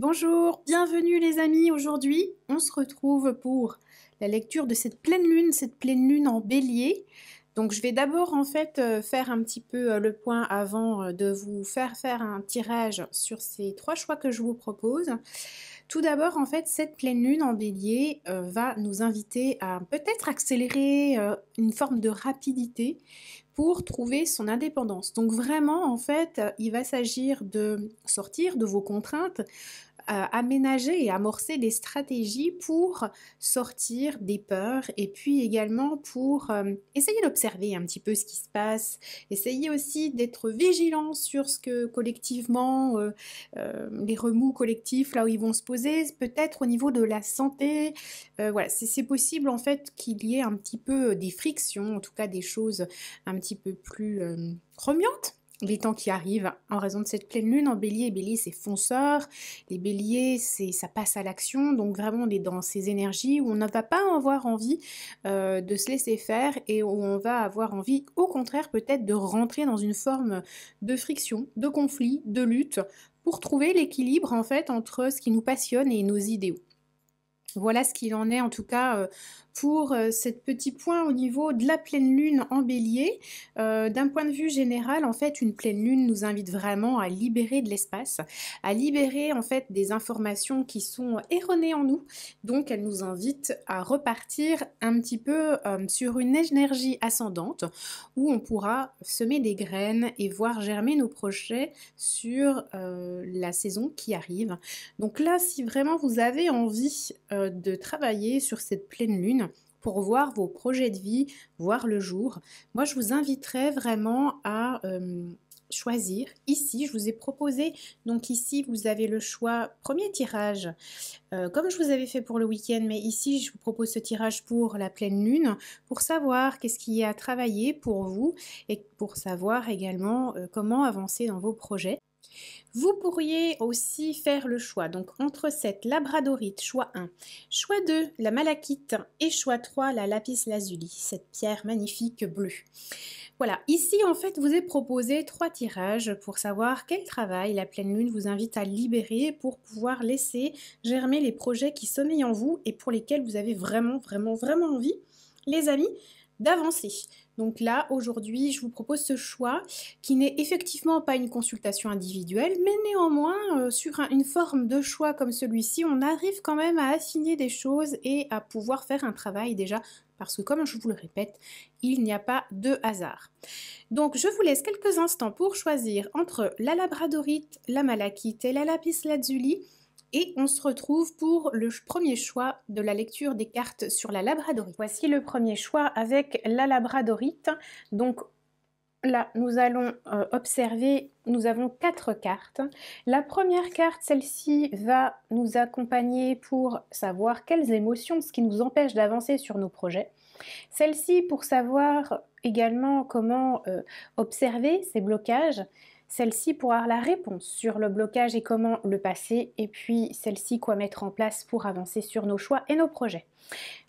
Bonjour, bienvenue les amis. Aujourd'hui, on se retrouve pour la lecture de cette pleine lune, cette pleine lune en bélier. Donc je vais d'abord en fait euh, faire un petit peu euh, le point avant euh, de vous faire faire un tirage sur ces trois choix que je vous propose. Tout d'abord, en fait, cette pleine lune en bélier va nous inviter à peut-être accélérer une forme de rapidité pour trouver son indépendance. Donc vraiment, en fait, il va s'agir de sortir de vos contraintes, euh, aménager et amorcer des stratégies pour sortir des peurs et puis également pour euh, essayer d'observer un petit peu ce qui se passe, essayer aussi d'être vigilant sur ce que collectivement, euh, les remous collectifs, là où ils vont se poser, peut-être au niveau de la santé. voilà, c'est possible en fait qu'il y ait un petit peu des frictions, en tout cas des choses un petit peu plus remuantes les temps qui arrivent hein, en raison de cette pleine lune en bélier. bélier, c'est fonceur. Les béliers, c'est ça passe à l'action. Donc vraiment, on est dans ces énergies où on ne va pas avoir envie euh, de se laisser faire et où on va avoir envie, au contraire, peut-être de rentrer dans une forme de friction, de conflit, de lutte pour trouver l'équilibre en fait entre ce qui nous passionne et nos idéaux. Voilà ce qu'il en est en tout cas euh, pour euh, ce petit point au niveau de la pleine lune en bélier. Euh, d'un point de vue général, en fait, une pleine lune nous invite vraiment à libérer de l'espace, à libérer en fait des informations qui sont erronées en nous. Donc elle nous invite à repartir un petit peu sur une énergie ascendante où on pourra semer des graines et voir germer nos projets sur la saison qui arrive. Donc là, si vraiment vous avez envie euh, de travailler sur cette pleine lune pour voir vos projets de vie, voir le jour. Moi, je vous inviterais vraiment à euh, choisir. Ici, je vous ai proposé, donc ici, vous avez le choix, premier tirage, euh, comme je vous avais fait pour le week-end, mais ici, je vous propose ce tirage pour la pleine lune, pour savoir qu'est-ce qui est à travailler pour vous et pour savoir également comment avancer dans vos projets. Vous pourriez aussi faire le choix donc entre cette labradorite, choix 1, choix 2, la malachite et choix 3, la lapis lazuli, cette pierre magnifique bleue. Voilà, ici en fait vous est proposé trois tirages pour savoir quel travail la pleine lune vous invite à libérer pour pouvoir laisser germer les projets qui sommeillent en vous et pour lesquels vous avez vraiment vraiment vraiment envie, les amis, d'avancer. Donc là, aujourd'hui, je vous propose ce choix qui n'est effectivement pas une consultation individuelle, mais néanmoins, euh, sur une forme de choix comme celui-ci, on arrive quand même à assigner des choses et à pouvoir faire un travail déjà parce que comme je vous le répète, il n'y a pas de hasard. Donc je vous laisse quelques instants pour choisir entre la labradorite, la malachite et la lapis lazuli. Et on se retrouve pour le premier choix de la lecture des cartes sur la labradorite. Voici le premier choix avec la labradorite. Donc là, nous allons euh, observer, nous avons quatre cartes. La première carte, celle-ci, va nous accompagner pour savoir quelles émotions, ce qui nous empêche d'avancer sur nos projets. Celle-ci pour savoir également comment euh, observer ces blocages, celle-ci pour avoir la réponse sur le blocage et comment le passer, et puis celle-ci quoi mettre en place pour avancer sur nos choix et nos projets.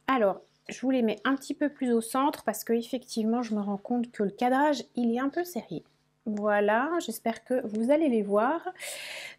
Alors, je vous les mets un petit peu plus au centre parce que effectivement, je me rends compte que le cadrage, il est un peu serré. Voilà, j'espère que vous allez les voir.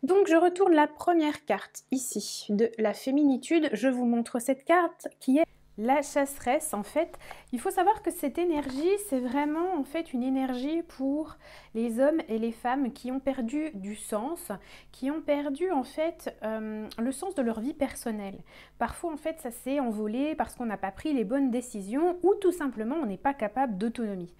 Donc je retourne la première carte ici de la féminitude. Je vous montre cette carte qui est la chasseresse, en fait, il faut savoir que cette énergie, c'est vraiment en fait une énergie pour les hommes et les femmes qui ont perdu du sens, qui ont perdu en fait euh, le sens de leur vie personnelle. Parfois, en fait, ça s'est envolé parce qu'on n'a pas pris les bonnes décisions ou tout simplement on n'est pas capable d'autonomie.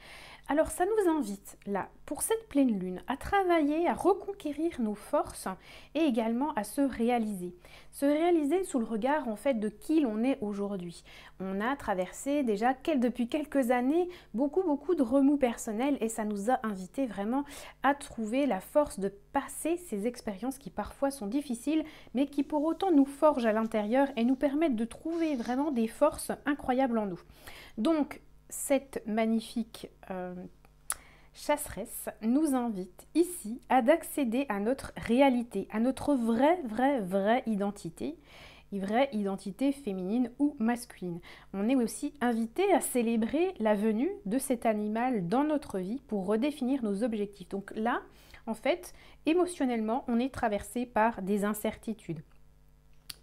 Alors ça nous invite, là, pour cette pleine lune, à travailler, à reconquérir nos forces et également à se réaliser. Se réaliser sous le regard, en fait, de qui l'on est aujourd'hui. On a traversé déjà, depuis quelques années, beaucoup, beaucoup de remous personnels et ça nous a invité vraiment à trouver la force de passer ces expériences qui parfois sont difficiles, mais qui pour autant nous forgent à l'intérieur et nous permettent de trouver vraiment des forces incroyables en nous. Donc, cette magnifique euh, chasseresse nous invite ici à d'accéder à notre réalité, à notre vraie, vraie, vraie identité vraie identité féminine ou masculine. On est aussi invité à célébrer la venue de cet animal dans notre vie pour redéfinir nos objectifs. Donc là, en fait, émotionnellement, on est traversé par des incertitudes,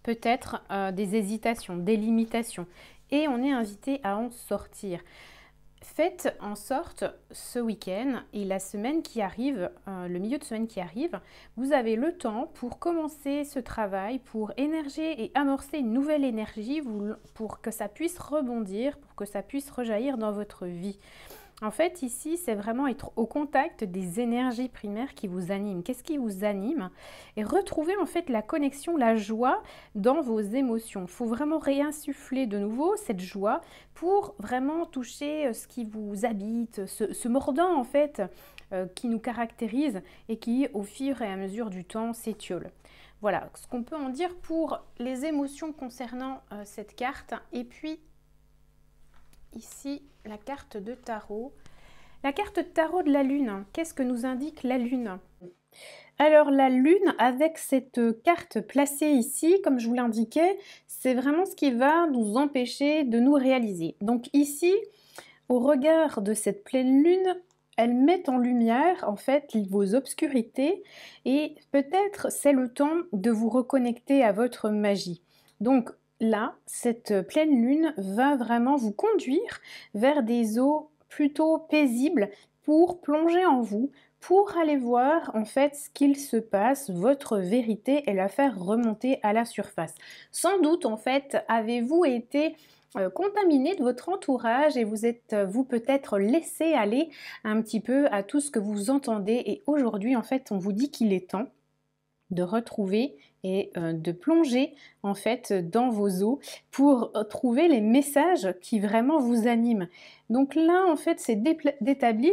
peut-être euh, des hésitations, des limitations et on est invité à en sortir. Faites en sorte ce week-end et la semaine qui arrive, euh, le milieu de semaine qui arrive, vous avez le temps pour commencer ce travail, pour énerger et amorcer une nouvelle énergie pour que ça puisse rebondir, pour que ça puisse rejaillir dans votre vie. En fait, ici, c'est vraiment être au contact des énergies primaires qui vous animent. Qu'est-ce qui vous anime Et retrouver en fait la connexion, la joie dans vos émotions. Il faut vraiment réinsuffler de nouveau cette joie pour vraiment toucher euh, ce qui vous habite, ce, mordant en fait euh, qui nous caractérise et qui, au fur et à mesure du temps, s'étiole. Voilà ce qu'on peut en dire pour les émotions concernant euh, cette carte. Et puis, ici la carte de tarot. La carte tarot de la Lune, qu'est-ce que nous indique la Lune alors la lune, avec cette carte placée ici, comme je vous l'indiquais, c'est vraiment ce qui va nous empêcher de nous réaliser. Donc ici, au regard de cette pleine lune, elle met en lumière en fait vos obscurités et peut-être c'est le temps de vous reconnecter à votre magie. Donc là, cette pleine lune va vraiment vous conduire vers des eaux plutôt paisibles pour plonger en vous, pour aller voir en fait ce qu'il se passe, votre vérité et la faire remonter à la surface. Sans doute en fait avez-vous été euh, contaminé de votre entourage et vous êtes euh, vous peut-être laissé aller un petit peu à tout ce que vous entendez et aujourd'hui en fait on vous dit qu'il est temps de retrouver et euh, de plonger en fait dans vos eaux pour euh, trouver les messages qui vraiment vous animent. Donc là en fait c'est d'établir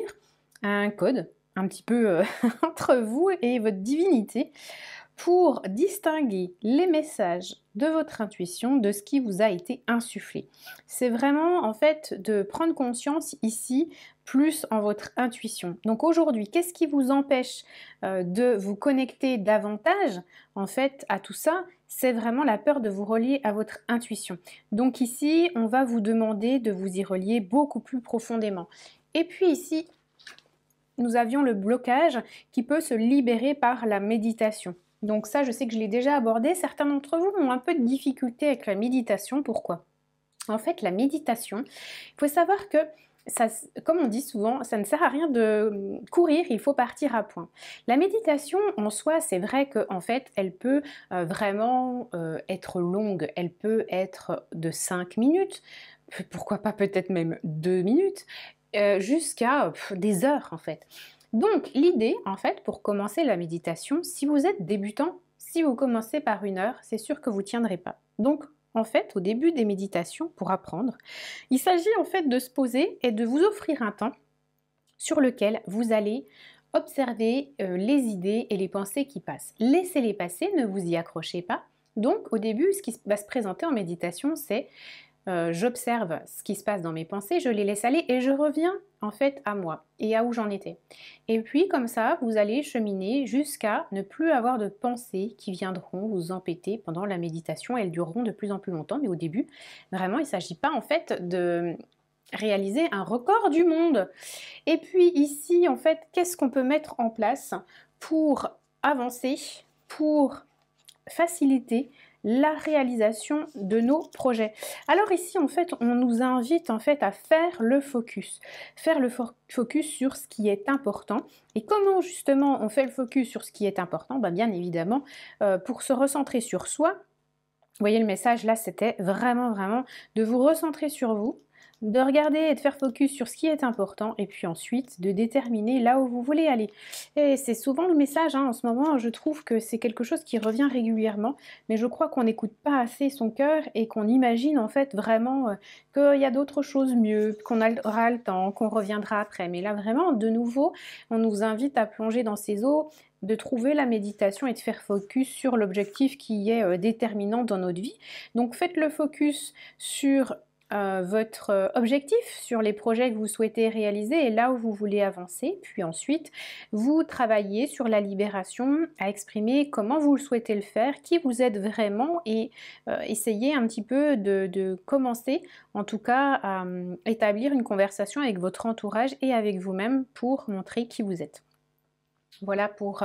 un code un petit peu euh, entre vous et votre divinité pour distinguer les messages de votre intuition de ce qui vous a été insufflé. C'est vraiment en fait de prendre conscience ici plus en votre intuition. Donc aujourd'hui, qu'est-ce qui vous empêche euh, de vous connecter davantage en fait à tout ça C'est vraiment la peur de vous relier à votre intuition. Donc ici, on va vous demander de vous y relier beaucoup plus profondément. Et puis ici, nous avions le blocage qui peut se libérer par la méditation. Donc ça, je sais que je l'ai déjà abordé. Certains d'entre vous ont un peu de difficulté avec la méditation. Pourquoi En fait, la méditation, il faut savoir que comme on dit souvent, ça ne sert à rien de courir, il faut partir à point. La méditation en soi, c'est vrai qu'en fait, elle peut euh, vraiment euh, être longue, elle peut être de 5 minutes, pourquoi pas peut-être même 2 minutes, euh, jusqu'à des heures en fait. Donc l'idée, en fait, pour commencer la méditation, si vous êtes débutant, si vous commencez par une heure, c'est sûr que vous tiendrez pas. Donc en fait, au début des méditations, pour apprendre, il s'agit en fait de se poser et de vous offrir un temps sur lequel vous allez observer euh, les idées et les pensées qui passent. Laissez-les passer, ne vous y accrochez pas. Donc au début, ce qui va se présenter en méditation, c'est euh, j'observe ce qui se passe dans mes pensées, je les laisse aller et je reviens en fait à moi et à où j'en étais. Et puis comme ça, vous allez cheminer jusqu'à ne plus avoir de pensées qui viendront vous empêter pendant la méditation. Elles dureront de plus en plus longtemps, mais au début, vraiment, il ne s'agit pas en fait de réaliser un record du monde. Et puis ici, en fait, qu'est-ce qu'on peut mettre en place pour avancer, pour faciliter la réalisation de nos projets. Alors ici en fait on nous invite en fait à faire le focus, faire le focus sur ce qui est important. Et comment justement on fait le focus sur ce qui est important bah, Bien évidemment euh, pour se recentrer sur soi. Vous voyez le message là c'était vraiment vraiment de vous recentrer sur vous, de regarder et de faire focus sur ce qui est important et puis ensuite de déterminer là où vous voulez aller. Et c'est souvent le message hein, en ce moment, je trouve que c'est quelque chose qui revient régulièrement, mais je crois qu'on n'écoute pas assez son cœur et qu'on imagine en fait vraiment euh, qu'il y a d'autres choses mieux, qu'on aura le temps, qu'on reviendra après. Mais là vraiment, de nouveau, on nous invite à plonger dans ces eaux de trouver la méditation et de faire focus sur l'objectif qui est euh, déterminant dans notre vie. Donc faites le focus sur euh, votre euh, objectif sur les projets que vous souhaitez réaliser et là où vous voulez avancer. Puis ensuite, vous travaillez sur la libération, à exprimer comment vous le souhaitez le faire, qui vous êtes vraiment et essayer euh, essayez un petit peu de, commencer en tout cas à établir une conversation avec votre entourage et avec vous-même pour montrer qui vous êtes. Voilà pour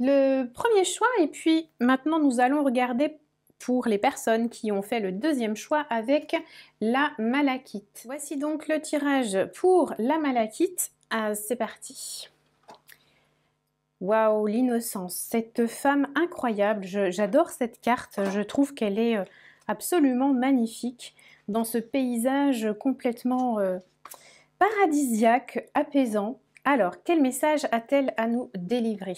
le premier choix et puis maintenant nous allons regarder pour les personnes qui ont fait le deuxième choix avec la malachite. Voici donc le tirage pour la malachite. Ah, c'est parti. Waouh, l'innocence. Cette femme incroyable. J'adore cette carte. Je trouve qu'elle est euh, absolument magnifique dans ce paysage complètement euh, paradisiaque, apaisant. Alors, quel message a-t-elle à nous délivrer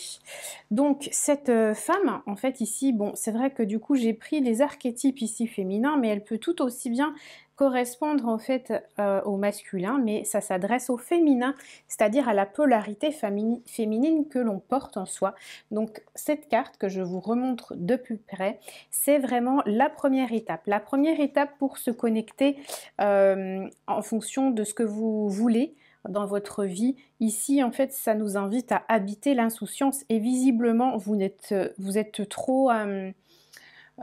Donc, cette euh, femme, en fait, ici, bon, c'est vrai que du coup, j'ai pris les archétypes ici féminins, mais elle peut tout aussi bien correspondre en fait euh, au masculin, mais ça s'adresse au féminin, c'est-à-dire à la polarité féminine que l'on porte en soi. Donc cette carte que je vous remontre de plus près, c'est vraiment la première étape. La première étape pour se connecter euh, en fonction de ce que vous voulez, dans votre vie. Ici, en fait, ça nous invite à habiter l'insouciance et visiblement, vous êtes, trop... Euh,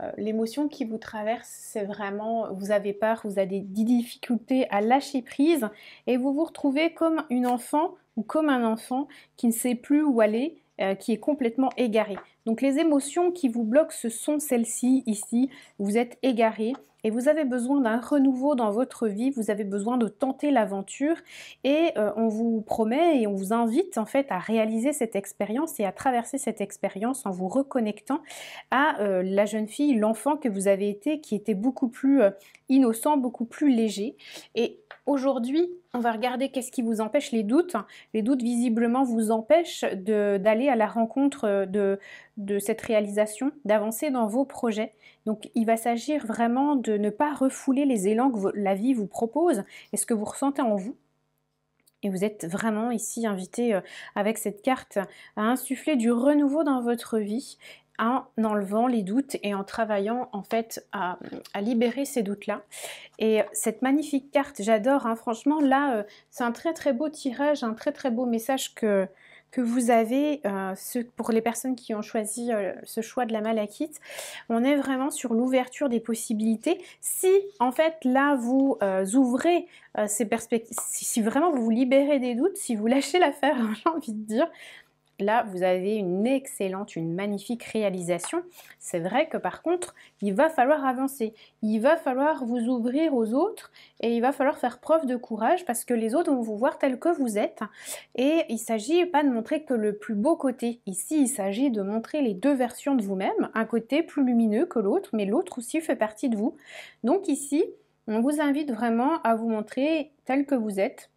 euh, l'émotion qui vous traverse, c'est vraiment, vous avez peur, vous avez des difficultés à lâcher prise et vous vous retrouvez comme une enfant ou comme un enfant qui ne sait plus où aller, euh, qui est complètement égaré. Donc les émotions qui vous bloquent, ce sont celles-ci ici. Vous êtes égaré, et vous avez besoin d'un renouveau dans votre vie, vous avez besoin de tenter l'aventure et euh, on vous promet et on vous invite en fait à réaliser cette expérience et à traverser cette expérience en vous reconnectant à euh, la jeune fille, l'enfant que vous avez été qui était beaucoup plus euh, innocent, beaucoup plus léger et aujourd'hui on va regarder qu'est-ce qui vous empêche les doutes. Les doutes, visiblement, vous empêchent d'aller à la rencontre de, de cette réalisation, d'avancer dans vos projets. Donc, il va s'agir vraiment de ne pas refouler les élans que la vie vous propose et ce que vous ressentez en vous. Et vous êtes vraiment ici invité euh, avec cette carte à insuffler du renouveau dans votre vie en enlevant les doutes et en travaillant en fait à, libérer ces doutes-là. Et cette magnifique carte, j'adore, hein. franchement, là, euh, c'est un très très beau tirage, un très très beau message que, que vous avez euh, pour les personnes qui ont choisi euh, ce choix de la malachite. On est vraiment sur l'ouverture des possibilités. Si en fait là vous ouvrez ces perspectives, si, si, vraiment vous vous libérez des doutes, si vous lâchez l'affaire, j'ai envie de dire, Là, vous avez une excellente, une magnifique réalisation. C'est vrai que par contre, il va falloir avancer. Il va falloir vous ouvrir aux autres et il va falloir faire preuve de courage parce que les autres vont vous voir tel que vous êtes. Et il ne s'agit pas de montrer que le plus beau côté. Ici, il s'agit de montrer les deux versions de vous-même, un côté plus lumineux que l'autre, mais l'autre aussi fait partie de vous. Donc ici, on vous invite vraiment à vous montrer tel que vous êtes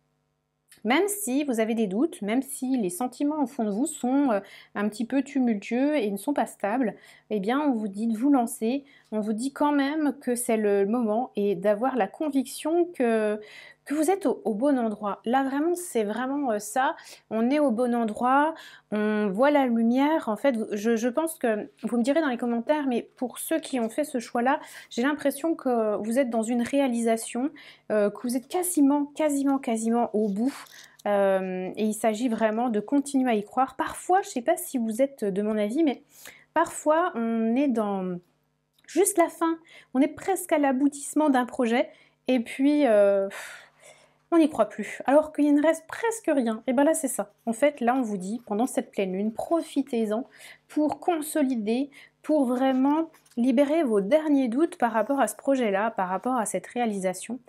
même si vous avez des doutes, même si les sentiments au fond de vous sont euh, un petit peu tumultueux et ne sont pas stables, eh bien on vous dit de vous lancer, on vous dit quand même que c'est le moment et d'avoir la conviction que, que vous êtes au, bon endroit. Là, vraiment, c'est vraiment euh, ça. On est au bon endroit, on voit la lumière. En fait, je, pense que vous me direz dans les commentaires, mais pour ceux qui ont fait ce choix-là, j'ai l'impression que vous êtes dans une réalisation, euh, que vous êtes quasiment, quasiment, quasiment au bout. Euh, et il s'agit vraiment de continuer à y croire. Parfois, je ne sais pas si vous êtes de mon avis, mais parfois on est dans juste la fin, on est presque à l'aboutissement d'un projet, et puis on n'y croit plus, alors qu'il ne reste presque rien. Et bien là, c'est ça. En fait, là, on vous dit, pendant cette pleine lune, profitez-en pour consolider, pour vraiment libérer vos derniers doutes par rapport à ce projet-là, par rapport à cette réalisation.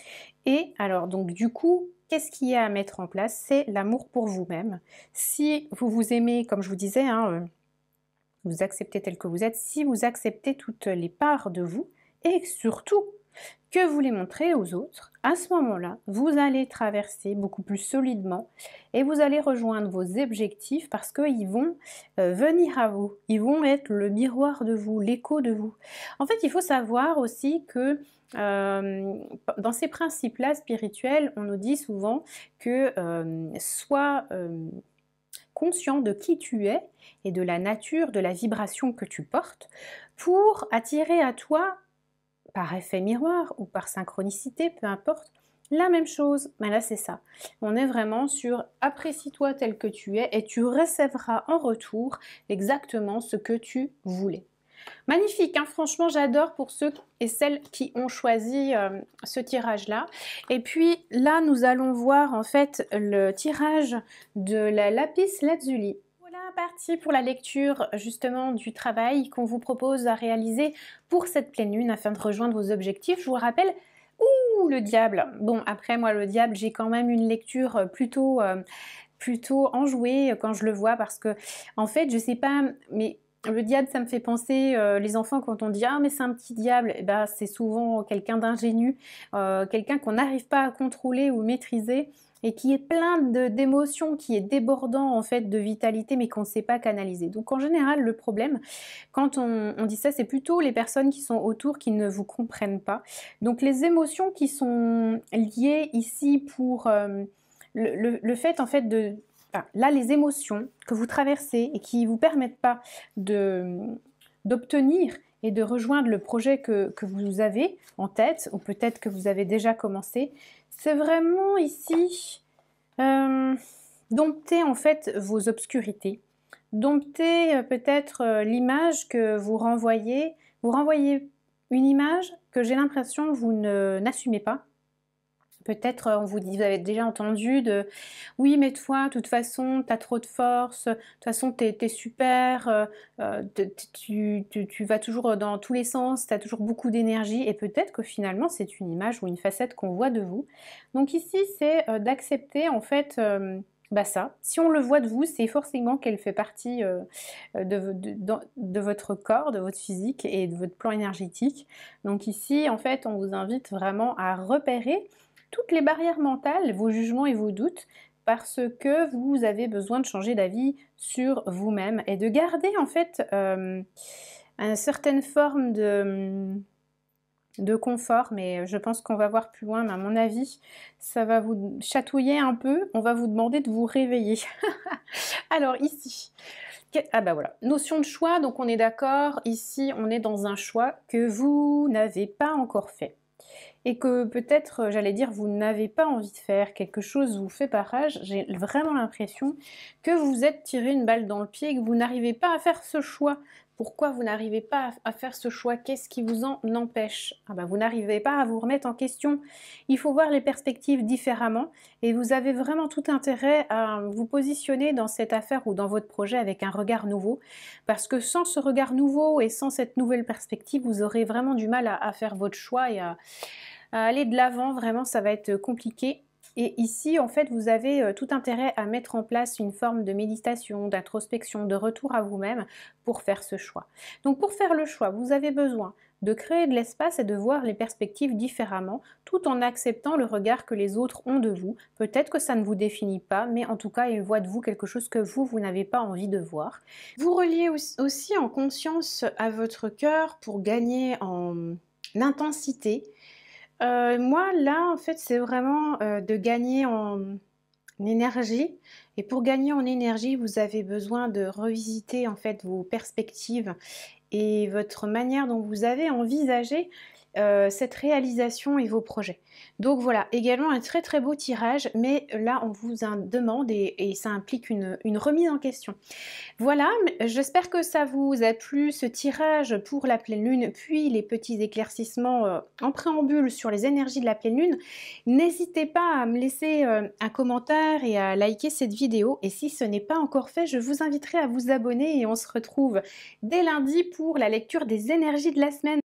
Et alors, donc, du coup, qu'est-ce qu'il y a à mettre en place C'est l'amour pour vous-même. Si vous vous aimez, comme je vous disais, hein, euh, vous acceptez tel que vous êtes, si vous acceptez toutes les parts de vous, et surtout que vous les montrez aux autres, à ce moment-là, vous allez traverser beaucoup plus solidement et vous allez rejoindre vos objectifs parce qu'ils vont euh, venir à vous, ils vont être le miroir de vous, l'écho de vous. En fait, il faut savoir aussi que euh, dans ces principes-là spirituels, on nous dit souvent que euh, sois conscient de qui tu es et de la nature, de la vibration que tu portes, pour attirer à toi par effet miroir ou par synchronicité, peu importe, la même chose. Mais ben là, c'est ça. On est vraiment sur apprécie-toi tel que tu es et tu recevras en retour exactement ce que tu voulais. Magnifique, hein, franchement j'adore pour ceux et celles qui ont choisi euh, ce tirage-là. Et puis là nous allons voir en fait le tirage de la lapis lazuli partie pour la lecture justement du travail qu'on vous propose à réaliser pour cette pleine lune afin de rejoindre vos objectifs. Je vous rappelle, ouh le diable Bon, après moi le diable, j'ai quand même une lecture euh, plutôt... Euh, plutôt enjouée euh, quand je le vois parce que en fait je sais pas mais le diable, ça me fait penser, les enfants, quand on dit Ah, mais c'est un petit diable, Et eh ben, c'est souvent quelqu'un d'ingénu, quelqu'un qu'on n'arrive pas à contrôler ou maîtriser et qui est plein d'émotions, qui est débordant en fait de vitalité, mais qu'on ne sait pas canaliser. Donc en général, le problème, quand on, dit ça, c'est plutôt les personnes qui sont autour qui ne vous comprennent pas. Donc les émotions qui sont liées ici pour euh, le, fait en fait de là, les émotions que vous traversez et qui ne vous permettent pas d'obtenir et de rejoindre le projet que, vous avez en tête, ou peut-être que vous avez déjà commencé, c'est vraiment ici euh, dompter en fait vos obscurités, dompter euh, peut-être euh, l'image que vous renvoyez, vous renvoyez une image que j'ai l'impression vous n'assumez pas, Peut-être euh, on vous dit, vous avez déjà entendu de oui mais toi de toute façon tu as trop de force, de toute façon euh, euh, tu es super, tu, vas toujours dans tous les sens, tu as toujours beaucoup d'énergie et peut-être que finalement c'est une image ou une facette qu'on voit de vous. Donc ici c'est d'accepter en fait bah ça. Si on le voit de vous, c'est forcément qu'elle fait partie de, votre corps, de votre physique et de votre plan énergétique. Donc ici, en fait, on vous invite vraiment à repérer toutes les barrières mentales, vos jugements et vos doutes, parce que vous avez besoin de changer d'avis sur vous-même et de garder en fait euh, une certaine forme de, de confort, mais je pense qu'on va voir plus loin, mais à mon avis, ça va vous chatouiller un peu, on va vous demander de vous réveiller. Alors ici, ah bah voilà, notion de choix, donc on est d'accord, ici on est dans un choix que vous n'avez pas encore fait et que peut-être, euh, j'allais dire, vous n'avez pas envie de faire, quelque chose vous fait parage, j'ai vraiment l'impression que vous êtes tiré une balle dans le pied et que vous n'arrivez pas à faire ce choix pourquoi vous n'arrivez pas à faire ce choix Qu'est-ce qui vous en empêche ah bah, Vous n'arrivez pas à vous remettre en question. Il faut voir les perspectives différemment et vous avez vraiment tout intérêt à vous positionner dans cette affaire ou dans votre projet avec un regard nouveau parce que sans ce regard nouveau et sans cette nouvelle perspective, vous aurez vraiment du mal à, faire votre choix et à aller de l'avant. Vraiment, ça va être compliqué et ici, en fait, vous avez euh, tout intérêt à mettre en place une forme de méditation, d'introspection, de retour à vous-même pour faire ce choix. Donc pour faire le choix, vous avez besoin de créer de l'espace et de voir les perspectives différemment, tout en acceptant le regard que les autres ont de vous. Peut-être que ça ne vous définit pas, mais en tout cas, ils voient de vous quelque chose que vous, vous n'avez pas envie de voir. Vous reliez aussi en conscience à votre cœur pour gagner en intensité euh, moi, là, en fait, c'est vraiment euh, de gagner en énergie. Et pour gagner en énergie, vous avez besoin de revisiter en fait vos perspectives et votre manière dont vous avez envisagé euh, cette réalisation et vos projets. Donc voilà, également un très très beau tirage, mais là on vous en demande et, ça implique une, remise en question. Voilà, j'espère que ça vous a plu ce tirage pour la pleine lune, puis les petits éclaircissements euh, en préambule sur les énergies de la pleine lune. N'hésitez pas à me laisser euh, un commentaire et à liker cette vidéo. Et si ce n'est pas encore fait, je vous inviterai à vous abonner et on se retrouve dès lundi pour la lecture des énergies de la semaine.